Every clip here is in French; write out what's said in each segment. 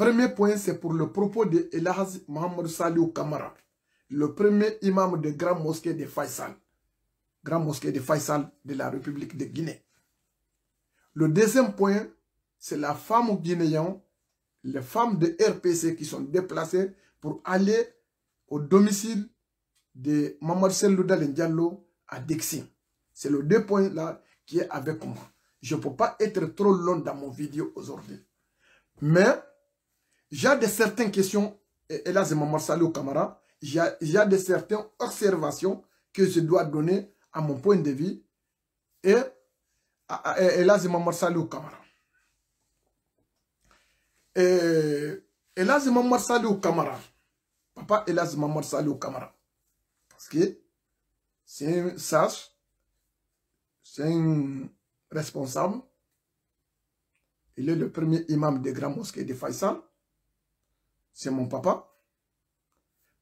Premier point, c'est pour le propos de Elahaz Mohamed Saliou Kamara, le premier imam de Grand Mosquée de Faisal, grande Mosquée de Faisal de la République de Guinée. Le deuxième point, c'est la femme guinéenne, les femmes de RPC qui sont déplacées pour aller au domicile de Mohamed Saliou Ndiallo à Dixie. C'est le deux points là qui est avec moi. Je ne peux pas être trop long dans mon vidéo aujourd'hui. Mais j'ai des certaines questions, et là c'est mon au camarade. j'ai des certaines observations que je dois donner à mon point de vue. Et, ah, ah, et, je là c'est mon Salou camarade. Et, et là c'est mon au camarade. Papa et là, mors à au camarade. Parce que c'est un sage, c'est un responsable. Il est le premier imam des grands mosquées de Faisal c'est mon papa.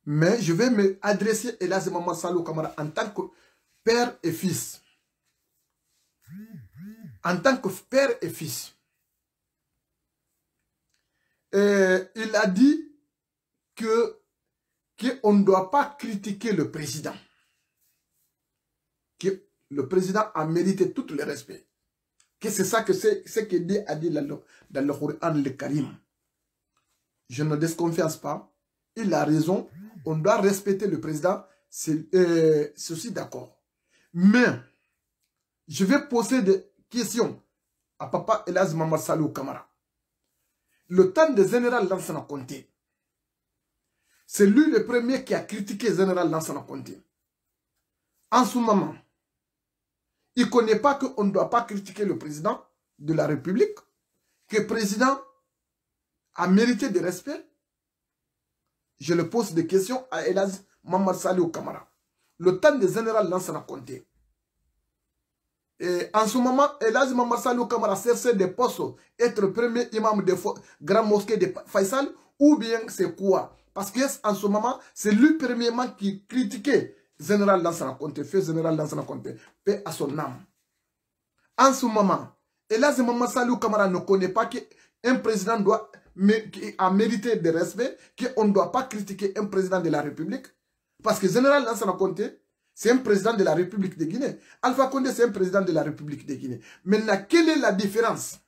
Mais je vais me adresser, hélas, à maman Salou Kamara en tant que père et fils. En tant que père et fils. il a dit que qu'on ne doit pas critiquer le président. Que le président a mérité tout le respect. Que c'est ça que c'est ce que a dit dans le, dans le le Karim je ne déconfiance pas. Il a raison. On doit respecter le président. C'est euh, ceci d'accord. Mais je vais poser des questions à papa Elaz Mamad Salou Kamara. Le temps de Général Lansana Conté, c'est lui le premier qui a critiqué Général Lansana Conté. En ce moment, il ne connaît pas qu'on ne doit pas critiquer le président de la République, que le président a mérité de respect Je le pose des questions à Elaz Mamad Salou Kamara. Le temps des général Lance Conté. Et en ce moment, Elaz Mamad Salou Kamara cherche de poser être premier imam de Grand Mosquée de Faisal, ou bien c'est quoi Parce que en ce moment, c'est lui premièrement qui critiquait général Lansana Conté, Fait général Lansana Conté, paix à son âme. En ce moment, Elaz Mamarsali Salou Kamara ne connaît pas qu'un président doit qui a mérité de respect, qu'on ne doit pas critiquer un président de la République. Parce que général Lansana Conté, c'est un président de la République de Guinée. Alpha Condé, c'est un président de la République de Guinée. Maintenant, quelle est la différence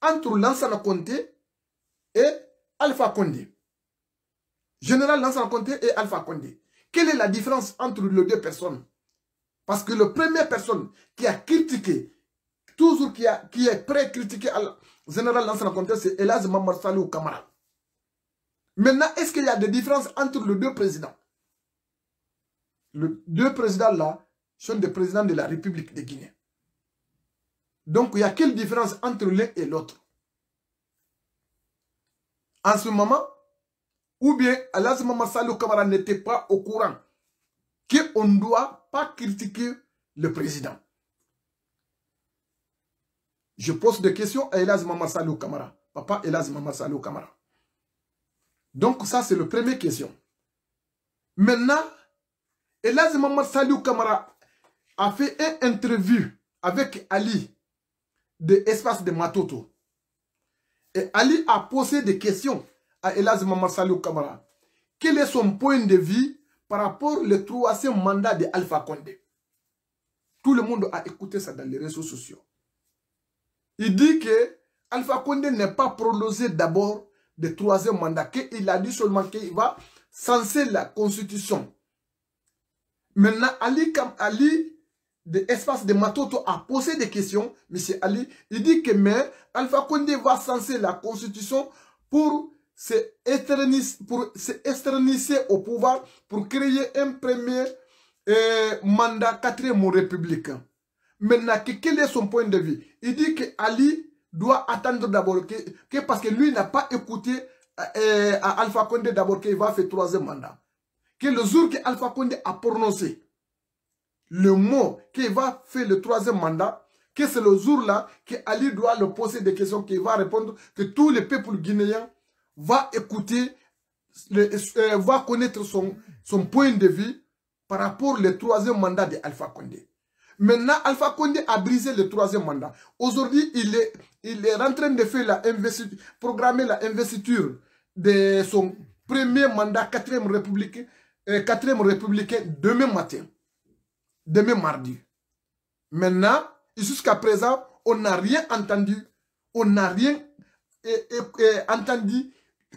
entre Lansana Conté et Alpha Condé Général Lansana Conté et Alpha Condé. Quelle est la différence entre les deux personnes Parce que la première personne qui a critiqué, toujours qui, a, qui est prêt à critiquer général dans son c'est Elas Mamar Salou Kamara. Maintenant, est-ce qu'il y a des différences entre les deux présidents Les deux présidents-là sont des présidents de la République de Guinée. Donc, il y a quelle différence entre l'un et l'autre En ce moment, ou bien Elas Mamar Salou Kamara n'était pas au courant qu'on ne doit pas critiquer le président. Je pose des questions à Elaz Salou Kamara. Papa Elaz Salou Kamara. Donc ça, c'est la première question. Maintenant, Elaz Mamassalou Kamara a fait une interview avec Ali de Espace de Matoto. Et Ali a posé des questions à Elaz Salou Kamara. Quel est son point de vue par rapport au troisième mandat de Alpha Condé Tout le monde a écouté ça dans les réseaux sociaux. Il dit que Alpha Condé n'est pas prolongé d'abord de troisième mandat, Il a dit seulement qu'il va censer la constitution. Maintenant, Ali, Ali de l'espace de Matoto a posé des questions, M. Ali. Il dit que mais Alpha Condé va censer la constitution pour s'éterniser au pouvoir, pour créer un premier euh, mandat quatrième républicain. Maintenant, quel est son point de vue Il dit que Ali doit attendre d'abord, que, parce que lui n'a pas écouté euh, euh, Alpha Condé d'abord qu'il va faire le troisième mandat. Que le jour que Alpha Condé a prononcé le mot qu'il va faire le troisième mandat, que c'est le jour-là que Ali doit le poser des questions, qu'il va répondre, que tout le peuple guinéen va écouter, va connaître son, son point de vue par rapport au troisième mandat d'Alpha Condé. Maintenant, Alpha Condé a brisé le troisième mandat. Aujourd'hui, il est, il est en train de faire la investiture, programmer la investiture de son premier mandat, quatrième républicain, euh, quatrième républicain, demain matin, demain mardi. Maintenant, jusqu'à présent, on n'a rien entendu, on n'a rien entendu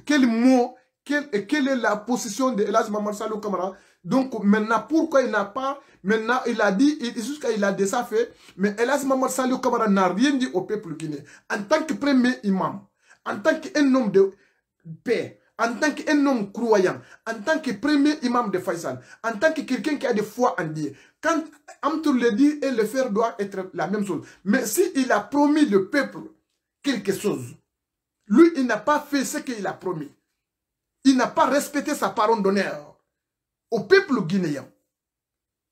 quel mot, quelle est la position de Elas Mamar Salou Kamara donc maintenant, pourquoi il n'a pas, maintenant il a dit, jusqu'à il a déjà fait, mais hélas Mamad Salou Kamara n'a rien dit au peuple guinéen. En tant que premier imam, en tant qu'un homme de paix, en tant qu'un homme croyant, en tant que premier imam de Faisal, en tant que quelqu'un qui a des foi en Dieu. Quand Amtour le dit et le faire doit être la même chose. Mais s'il il a promis le peuple quelque chose, lui, il n'a pas fait ce qu'il a promis. Il n'a pas respecté sa parole d'honneur au peuple guinéen.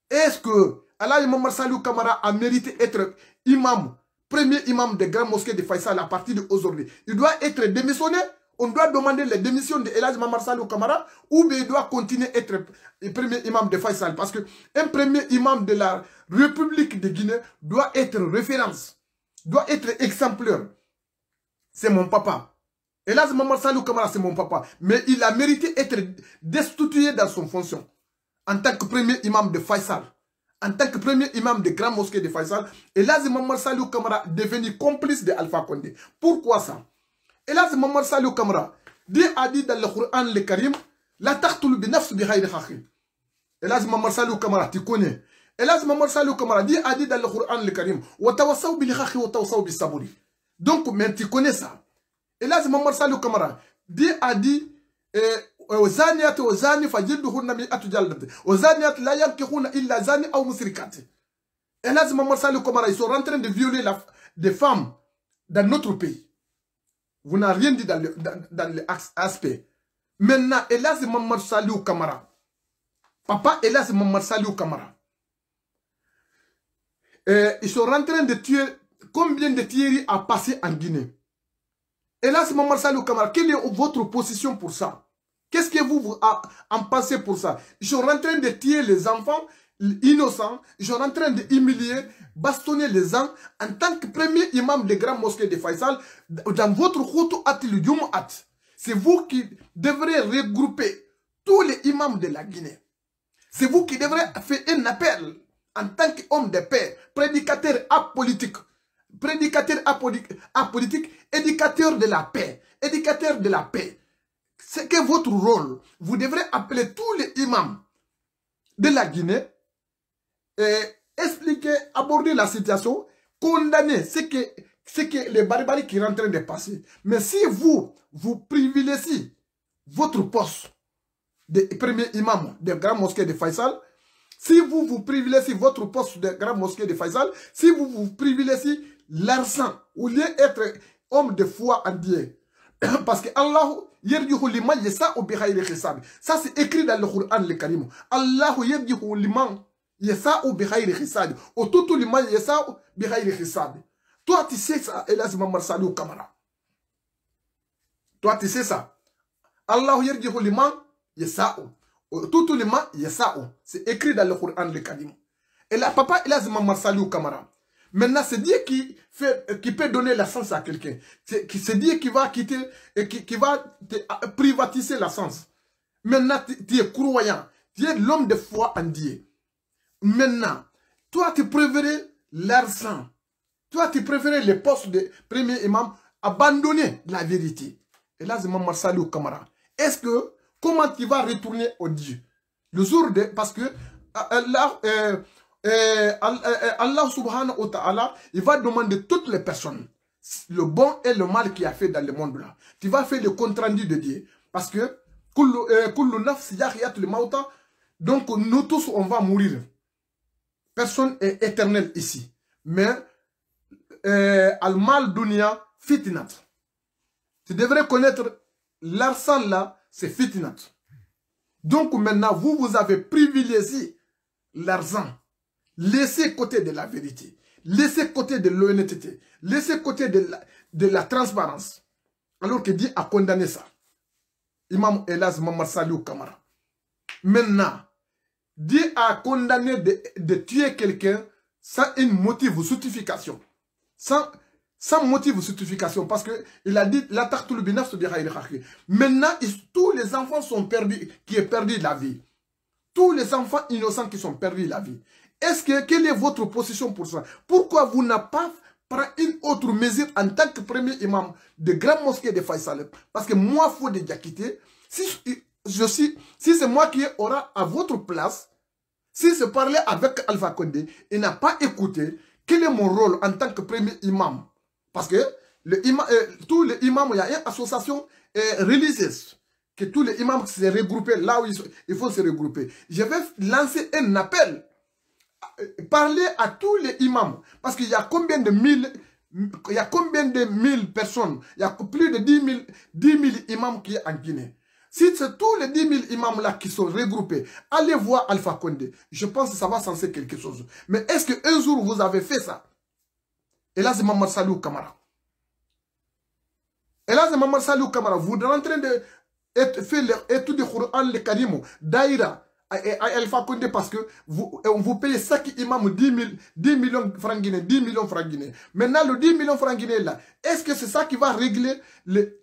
Est-ce que Allah mamar Kamara a mérité d'être imam, premier imam de grandes mosquées de Faisal à partir d'aujourd'hui Il doit être démissionné on doit demander la démission de Elhaj Mamar Kamara ou bien il doit continuer à être premier imam de Faisal. Parce qu'un premier imam de la République de Guinée doit être référence, doit être exemplaire. C'est mon papa. Hélas, Mamar Salou Kamara, c'est mon papa. Mais il a mérité d'être destitué dans son fonction. En tant que premier imam de Faisal. En tant que premier imam de Grand Mosquée de Faisal. Hélas, Mamar Salou Kamara devenu complice de Alpha Condé. Pourquoi ça Hélas, Mamar Salou Kamara, dit a dit dans le Coran le Karim, La taqtul bi nafs bi khayri hakim. Hélas, Mamar Salou Kamara, tu connais. Hélas, Mamar Salou Kamara, dit a dit dans le Coran le Karim, Wa tawassaw bil khakhi wa saburi. Donc, mais tu connais ça. Et là, Salou Kamara dit, a dit, وزانيات وزاني فجلدهن مئة جلدة وزانيات لا ينكحون illa Zani au Musrikat. Et là, Salou Kamara, ils sont en train de violer la, des femmes dans notre pays. Vous n'avez rien dit dans le, dans, dans le aspect. Maintenant, elas Mamad Salou Kamara. Papa, elas Mamad Salou Kamara. Et eh, ils sont en train de tuer. Combien de tueries a passé en Guinée et là, c'est Maman Salou Kamar, Quelle est votre position pour ça Qu'est-ce que vous, ah, en pensez pour ça Je suis en train de tuer les enfants innocents. Je suis en train d'humilier, bastonner les gens. En tant que premier imam des grandes mosquées de Faisal, dans votre route, c'est vous qui devrez regrouper tous les imams de la Guinée. C'est vous qui devrez faire un appel en tant qu'homme de paix, prédicateur apolitique prédicateur apolitique, éducateur de la paix, éducateur de la paix. C'est que votre rôle, vous devrez appeler tous les imams de la Guinée et expliquer, aborder la situation, condamner ce que, ce que les barbaries qui sont en train de passer. Mais si vous, vous privilégiez votre poste de premier imam des grand mosquée de Faisal, si vous vous privilégiez votre poste de grand mosquée de Faisal, si vous vous privilégiez l'argent, au lieu d'être homme de foi en Dieu, parce que Allah a des yasa'u bi khayri hisab. Ça c'est écrit dans le Coran le Karim. Allah yerjihu liman yasa'u bi il hisab. Ou tout liman yasa'u bi khayri hisab. Toi tu sais ça Elas Mamar au Kamara. Toi tu sais ça. Allah yerjihu liman yasa'u euh, tout le monde, il y a ça. Oh. C'est écrit dans le Coran le Kadim. Et là, papa, il a dit Mamar au camarade. Maintenant, c'est Dieu qui, fait, euh, qui peut donner la sens à quelqu'un. C'est Dieu qui va quitter et euh, qui, qui va privatiser la sens. Maintenant, tu es croyant. Tu es l'homme de foi en Dieu. Maintenant, toi, tu préférais l'argent. Toi, tu préférais le poste de premier imam abandonner la vérité. Et là, c'est Mamar au camarade. Est-ce que Comment tu vas retourner au Dieu Le jour de... Parce que euh, euh, euh, Allah, subhanahu wa ta'ala, il va demander toutes les personnes le bon et le mal qu'il a fait dans le monde là. Tu vas faire le compte-rendu de Dieu. Parce que donc nous tous, on va mourir. Personne est éternel ici. Mais al-mal Tu devrais connaître l'arsan là, c'est fitnat. Donc maintenant, vous, vous avez privilégié l'argent. Laissez côté de la vérité. Laissez côté de l'honnêteté. Laissez côté de la, transparence. Alors que Dieu a condamné ça. Imam Elas Mamar Salou Kamara. Maintenant, Dieu a condamné de, tuer quelqu'un sans une motive ou justification. Sans sans motif de certification, parce qu'il a dit la binaf Maintenant, tous les enfants sont perdus, qui est perdu la vie. Tous les enfants innocents qui sont perdus la vie. Est-ce que quelle est votre position pour ça Pourquoi vous n'avez pas pris une autre mesure en tant que premier imam de grande mosquée de Faisal Parce que moi, il faut déjà quitter. Si je suis, si c'est moi qui aura à votre place, si je parlais avec Alpha Condé, il n'a pas écouté. Quel est mon rôle en tant que premier imam parce que euh, tous les imams, il y a une association euh, religieuse, que tous les imams se regroupent là où il faut se regrouper. Je vais lancer un appel, euh, parler à tous les imams, parce qu'il y a combien de mille... Il y a combien de mille personnes Il y a plus de 10 000, imams qui sont en Guinée. Si c'est tous les 10 000 imams-là qui sont regroupés, allez voir Alpha Condé. Je pense que ça va senser quelque chose. Mais est-ce qu'un jour vous avez fait ça et là, c'est Mamar Salou Kamara. Et là, c'est Mamar Salou Kamara. Vous êtes en train de faire l'étude du Coran, le Karim, Daïra, à Alpha Condé, parce que vous, vous payez chaque imam 10, millions de francs guinéens, 10 millions francs guinéens. Maintenant, le 10 millions de francs guinéens là, est-ce que c'est ça qui va régler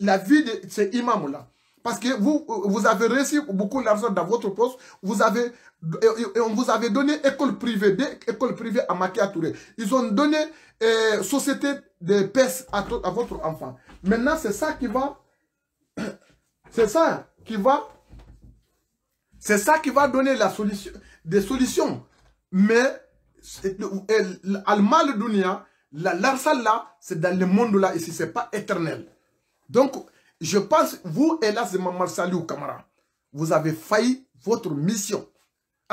la vie de ces imams là Parce que vous, vous avez reçu beaucoup d'argent dans votre poste, vous avez on vous avait donné école privée, des écoles à Makia Touré. Ils ont donné euh, société de paix à, à votre enfant. Maintenant, c'est ça qui va... C'est ça qui va... C'est ça qui va donner la solution, des solutions. Mais Al-Mal Dunia, la Larsal là, c'est dans le monde là ici, c'est pas éternel. Donc, je pense, vous, hélas, c'est Mamar camarade. vous avez failli votre mission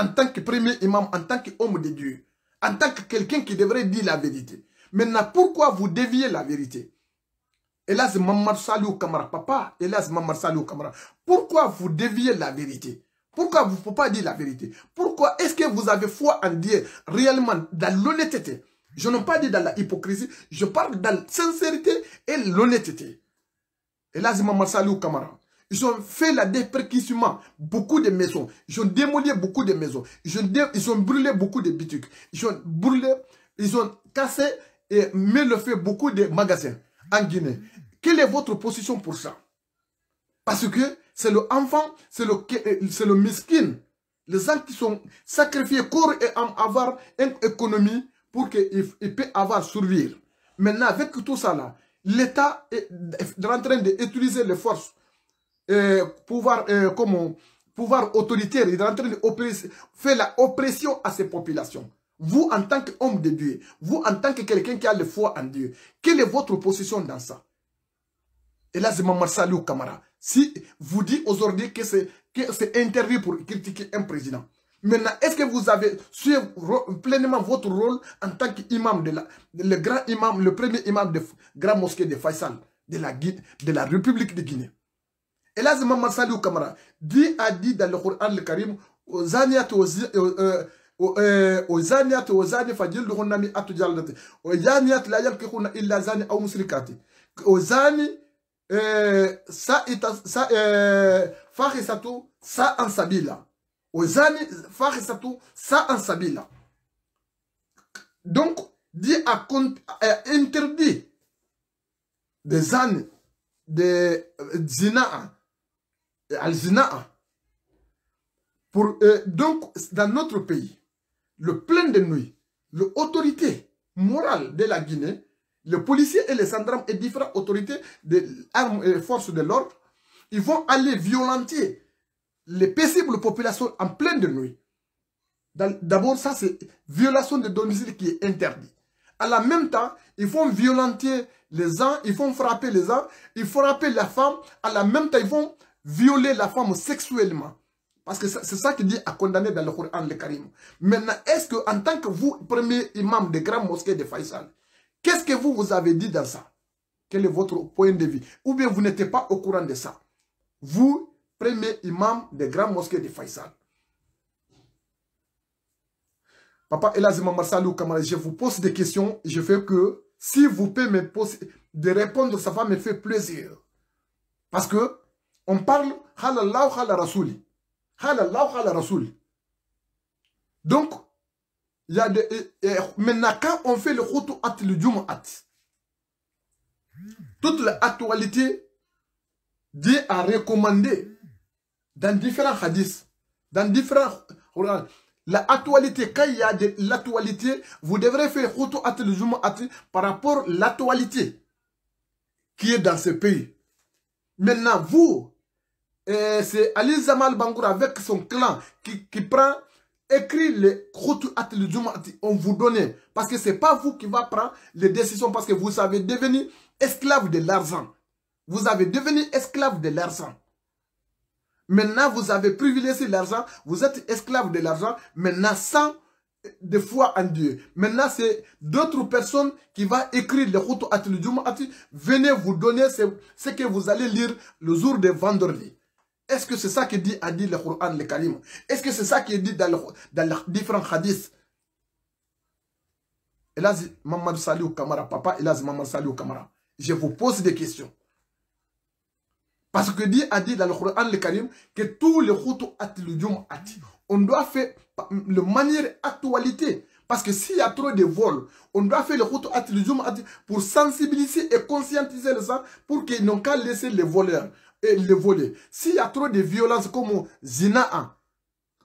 en tant que premier imam, en tant qu'homme de Dieu, en tant que quelqu'un qui devrait dire la vérité. Maintenant, pourquoi vous déviez la vérité Hélas, Mamar salou Kamara, papa, hélas, Mamar salut, Kamara, pourquoi vous déviez la vérité Pourquoi vous ne pouvez pas dire la vérité Pourquoi est-ce que vous avez foi en Dieu réellement dans l'honnêteté Je n'ai pas dit dans la hypocrisie, je parle dans la sincérité et l'honnêteté. Hélas, Mamar salou Kamara, ils ont fait la de beaucoup de maisons. Ils ont démoli beaucoup de maisons. Ils ont, ils ont brûlé beaucoup de bitucs. Ils ont brûlé, ils ont cassé et mis le feu beaucoup de magasins en Guinée. Quelle est votre position pour ça Parce que c'est le enfant, c'est le, euh, c'est le mesquin Les gens qui sont sacrifiés corps et avoir une économie pour qu'ils puissent avoir survivre. Maintenant, avec tout ça là, l'État est en train d'utiliser les forces euh, pouvoir, euh, comment, pouvoir autoritaire, il est en train de faire la oppression à ces populations. Vous, en tant qu'homme de Dieu, vous, en tant que quelqu'un qui a le foi en Dieu, quelle est votre position dans ça Et là, c'est Mamar Salou Kamara. Si vous dites aujourd'hui que c'est interdit pour critiquer un président, Maintenant, est-ce que vous avez su pleinement votre rôle en tant qu'imam, de le grand imam, le premier imam de grande Mosquée de Faisal, de la, de la République de Guinée Et là, c'est Maman Salou Kamara. Dieu a dit dans le Coran le Karim, Ozania to Ozania to Ozania fajil le Ronami atu jalnati. Ozania la yal ki kuna illa zani au musrikati. Ozani sa ita sa fakhisatu sa ansabila. Ozani fakhisatu sa ansabila. Donc, Dieu a, interdit des ânes, des zina'a, al euh, donc, dans notre pays, le plein de nuit, l'autorité morale de la Guinée, le policier et les syndromes et différentes autorités des et forces de l'ordre, ils vont aller violenter les paisibles populations en pleine de nuit. D'abord, ça, c'est violation de domicile qui est interdit. À la même temps, ils vont violenter les gens, ils vont frapper les gens, ils vont frapper la femme. À la même temps, ils vont violer la femme sexuellement. Parce que c'est ça qui dit à condamner dans le Coran le Karim. Maintenant, est-ce que en tant que vous, premier imam des grandes mosquées de Faisal, qu'est-ce que vous vous avez dit dans ça Quel est votre point de vue Ou bien vous n'étiez pas au courant de ça Vous, premier imam des grandes mosquées de Faisal. Papa Elazima Marsalou je vous pose des questions. Je fais que, si vous pouvez me poser, de répondre, ça va me faire plaisir. Parce que on parle halallahu rasuli. rasouli. Donc, il y a des. Maintenant, quand on fait le at le At », toute l'actualité dit à recommander dans différents hadiths, dans différents. La actualité, quand il y a de l'actualité, vous devrez faire at le At » par rapport à l'actualité qui est dans ce pays. Maintenant, vous, euh, c'est Ali Zamal avec son clan qui, prend, écrit les on vous donne. Parce que ce n'est pas vous qui va prendre les décisions parce que vous avez devenu esclave de l'argent. Vous avez devenu esclave de l'argent. Maintenant, vous avez privilégié l'argent, vous êtes esclave de l'argent. Maintenant, sans de foi en Dieu. Maintenant, c'est d'autres personnes qui vont écrire les Khoutou Atil Ati. Venez vous donner ce, que vous allez lire le jour de vendredi. Est-ce que c'est ça que dit, Adi le Coran, le Karim Est-ce que c'est ça qui est dit dans, dans les différents hadiths maman salut au Kamara, papa maman salut au Kamara. Je vous pose des questions. Parce que dit, a dans le Coran, le Karim, que tous les Khoutou Atil Ati, on doit faire le manière actualité. Parce que s'il y a trop de vols, on doit faire le route pour sensibiliser et conscientiser les gens pour qu'ils n'ont qu'à laisser les voleurs et euh, les voler. S'il y a trop de violences comme Zina hein,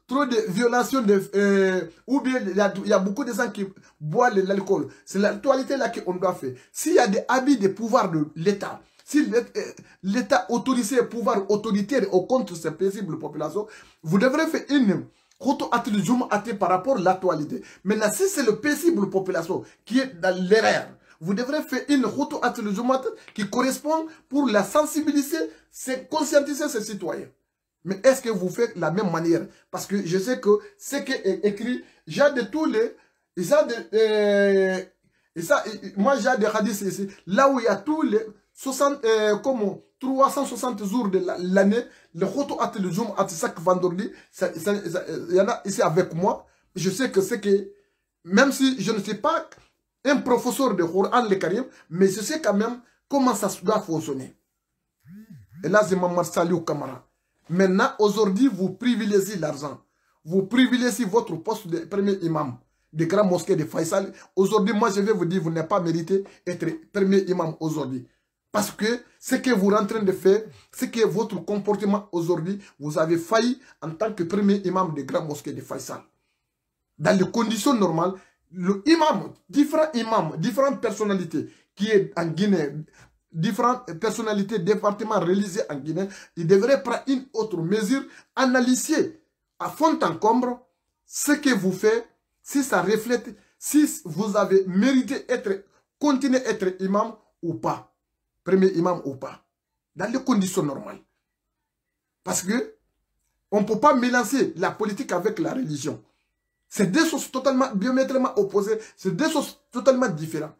trop de violations, de, euh, ou bien il y, a beaucoup de gens qui boivent l'alcool. C'est l'actualité-là qu'on doit faire. S'il y a des habits de pouvoir de l'État, si euh, l'État autorisé, pouvoir autoritaire au contre ces paisibles populations, vous devrez faire une route par rapport à l'actualité. Mais là, si c'est le PC population qui est dans l'erreur, vous devrez faire une route qui correspond pour la sensibiliser, conscientiser ses citoyens. Mais est-ce que vous faites la même manière Parce que je sais que ce qui est écrit, j'ai de tous les... Euh, moi j'ai des radis ici, là où il y a tous les 60, euh, comment 360 jours de l'année, le photo at le Zoom vendredi, il y en a ici avec moi. Je sais que c'est que, même si je ne suis pas un professeur de Coran le Karim, mais je sais quand même comment ça doit fonctionner. Et là, c'est Mamar au camarade. Maintenant, aujourd'hui, vous privilégiez l'argent. Vous privilégiez votre poste de premier imam de Grand Mosquée de Faisal. Aujourd'hui, moi, je vais vous dire, vous n'avez pas mérité d'être premier imam aujourd'hui. Parce que ce que vous êtes en train de faire, ce que votre comportement aujourd'hui, vous avez failli en tant que premier imam de Grand Mosquée de Faisal. Dans les conditions normales, le imam, différents imams, différentes personnalités qui est en Guinée, différentes personnalités, départements réalisés en Guinée, il devrait prendre une autre mesure, analyser à fond en combre ce que vous faites, si ça reflète, si vous avez mérité être, continuer à être imam ou pas premier imam ou pas, dans les conditions normales. Parce que on ne peut pas mélanger la politique avec la religion. C'est deux choses totalement biométriquement opposées, c'est deux choses totalement différentes.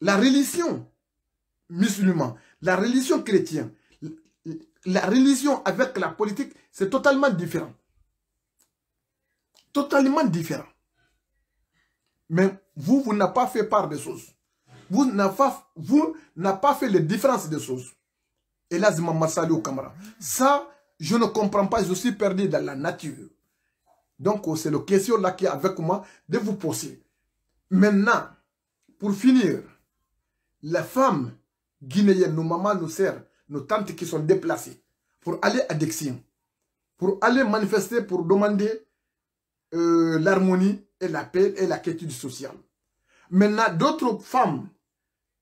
La religion musulmane, la religion chrétienne, la religion avec la politique, c'est totalement différent. Totalement différent. Mais vous, vous n'avez pas fait part des choses vous n'avez pas, fait les différences des choses. Et là, Massali au caméra. Ça, je ne comprends pas, je suis perdu dans la nature. Donc, oh, c'est la question là qui est avec moi de vous poser. Maintenant, pour finir, les femmes guinéennes, nos mamans, nos sœurs, nos tantes qui sont déplacées pour aller à Dexion, pour aller manifester, pour demander euh, l'harmonie et la paix et la quiétude sociale. Maintenant, d'autres femmes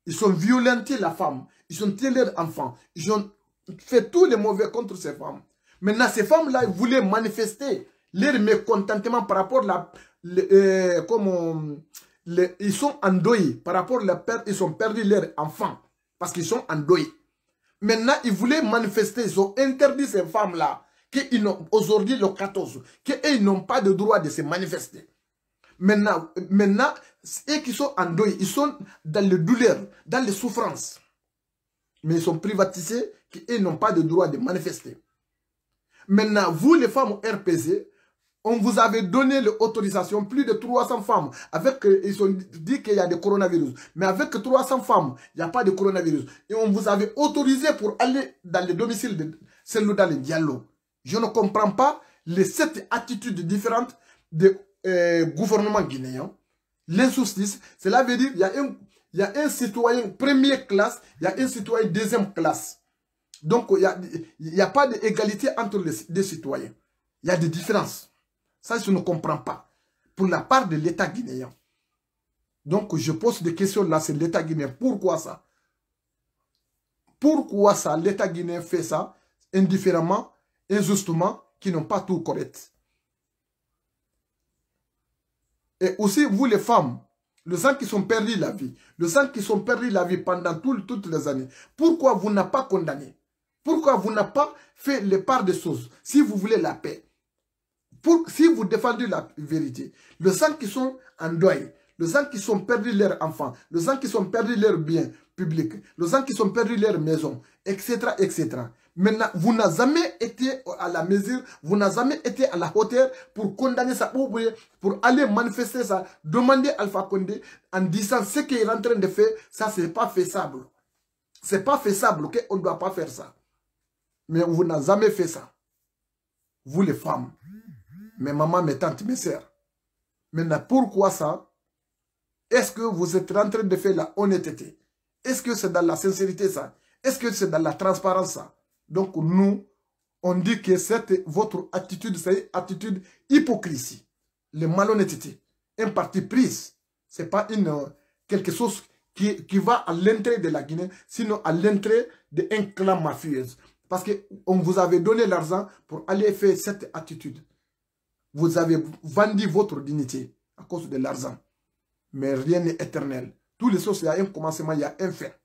ils ont violenté la femme. Ils ont tué leurs enfants. Ils ont fait tous les mauvais contre ces femmes. Maintenant, ces femmes-là voulaient manifester leur mécontentement par rapport à la... Euh, euh, ils sont endoyés par rapport à la perte. Ils ont perdu leurs enfants parce qu'ils sont endoyés. Maintenant, ils voulaient manifester. Ils ont interdit ces femmes-là aujourd'hui le 14, qu'elles n'ont pas de droit de se manifester. Maintenant, euh, maintenant et qui sont en deuil, ils sont dans les douleurs, dans les souffrances. Mais ils sont privatisés, ils n'ont pas de droit de manifester. Maintenant, vous les femmes RPC, on vous avait donné l'autorisation, plus de 300 femmes. Avec, ils ont dit qu'il y a des coronavirus. Mais avec 300 femmes, il n'y a pas de coronavirus. Et on vous avait autorisé pour aller dans le domicile de celles dans le dialogues. Je ne comprends pas les sept attitudes différentes des gouvernement euh, gouvernements guinéens L'injustice, cela veut dire qu'il y, a un, il y a un citoyen première classe, il y a un citoyen deuxième classe. Donc, il n'y a, a pas d'égalité entre les deux citoyens. Il y a des différences. Ça, je ne comprends pas. Pour la part de l'État guinéen. Donc, je pose des questions là, c'est l'État guinéen. Pourquoi ça Pourquoi ça, l'État guinéen fait ça indifféremment, injustement, qui n'ont pas tout correct et aussi, vous les femmes, les gens qui sont perdus la vie, les gens qui sont perdus la vie pendant toutes les années, pourquoi vous n'avez pas condamné Pourquoi vous n'avez pas fait les parts des choses si vous voulez la paix Pour, Si vous défendez la vérité, les gens qui sont en deuil, les gens qui sont perdus leurs enfants, les gens qui sont perdus leurs biens publics, les gens qui sont perdus leurs maisons, etc., etc., Maintenant, vous n'avez jamais été à la mesure, vous n'avez jamais été à la hauteur pour condamner ça, pour aller manifester ça, demander Alpha Condé en disant ce qu'il est en train de faire, ça, c'est pas faisable. C'est pas faisable, ok? On ne doit pas faire ça. Mais vous n'avez jamais fait ça. Vous les femmes, mes mamans, mes tantes, mes sœurs. Maintenant, pourquoi ça? Est-ce que vous êtes en train de faire la honnêteté? Est-ce que c'est dans la sincérité ça? Est-ce que c'est dans la transparence ça? Donc nous, on dit que cette, votre attitude, c'est attitude hypocrisie, le malhonnêteté, un parti pris, Ce pas une, euh, quelque chose qui, qui va à l'entrée de la Guinée, sinon à l'entrée d'un clan mafieux. Parce qu'on vous avait donné l'argent pour aller faire cette attitude. Vous avez vendu votre dignité à cause de l'argent. Mais rien n'est éternel. Tous les choses, il y a un commencement, il y a un fait.